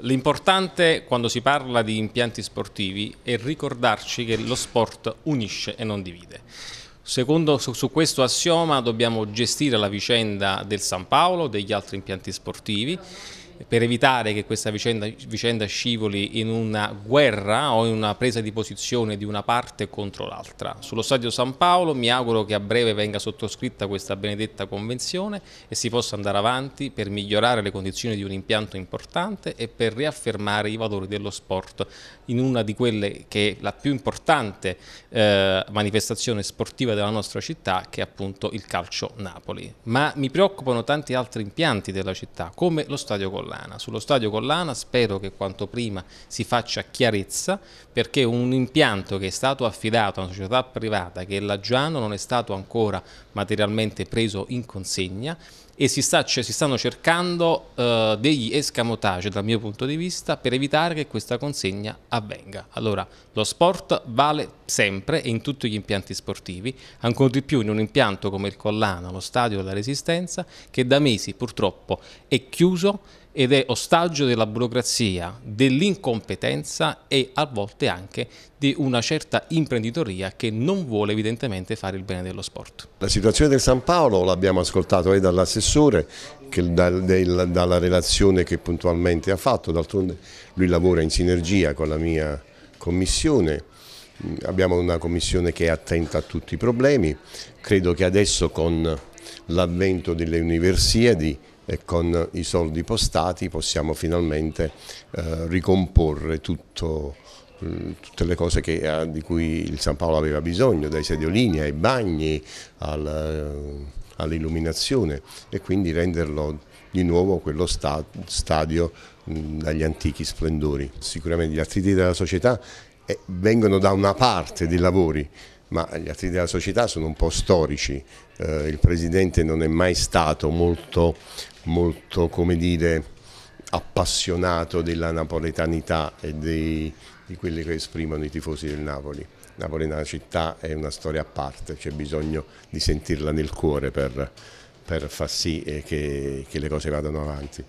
L'importante quando si parla di impianti sportivi è ricordarci che lo sport unisce e non divide. Secondo su, su, questo assioma dobbiamo gestire la vicenda del San Paolo, degli altri impianti sportivi per evitare che questa vicenda, vicenda, scivoli in una guerra o in una presa di posizione di una parte contro l'altra. Sullo Stadio San Paolo mi auguro che a breve venga sottoscritta questa benedetta convenzione e si possa andare avanti per migliorare le condizioni di un impianto importante e per riaffermare i valori dello sport in una di quelle che è la più importante eh, manifestazione sportiva della nostra città che è appunto il calcio Napoli. Ma mi preoccupano tanti altri impianti della città come lo Stadio Colombo Collana. Sullo stadio Collana spero che quanto prima si faccia chiarezza perché un impianto che è stato affidato a una società privata che è la Giano non è stato ancora materialmente preso in consegna e si, sta, cioè, si stanno cercando eh, degli escamotage dal mio punto di vista per evitare che questa consegna avvenga. Allora, lo sport vale sempre e in tutti gli impianti sportivi, ancora di più in un impianto come il Collana, lo stadio della Resistenza, che da mesi purtroppo è chiuso ed è ostaggio della burocrazia, dell'incompetenza e a volte anche di una certa imprenditoria che non vuole evidentemente fare il bene dello sport. La situazione del San Paolo l'abbiamo ascoltato dall'assessore, dalla relazione che puntualmente ha fatto, d'altronde lui lavora in sinergia con la mia commissione, mm, abbiamo una commissione che è attenta a tutti i problemi, credo che adesso con l'avvento delle universiadi e con i soldi postati possiamo finalmente eh, ricomporre tutto, eh, tutte le cose che, eh, di cui il San Paolo aveva bisogno, dai sediolini ai bagni al, eh, all'illuminazione e quindi renderlo di nuovo quello sta, stadio mh, dagli antichi splendori. Sicuramente gli attriti della società eh, vengono da una parte dei lavori ma gli attriti della società sono un po' storici, eh, il presidente non è mai stato molto, molto come dire, appassionato della napoletanità e dei, di quelli che esprimono i tifosi del Napoli. Napoli è una città, è una storia a parte, c'è bisogno di sentirla nel cuore per, per far sì eh, che, che le cose vadano avanti.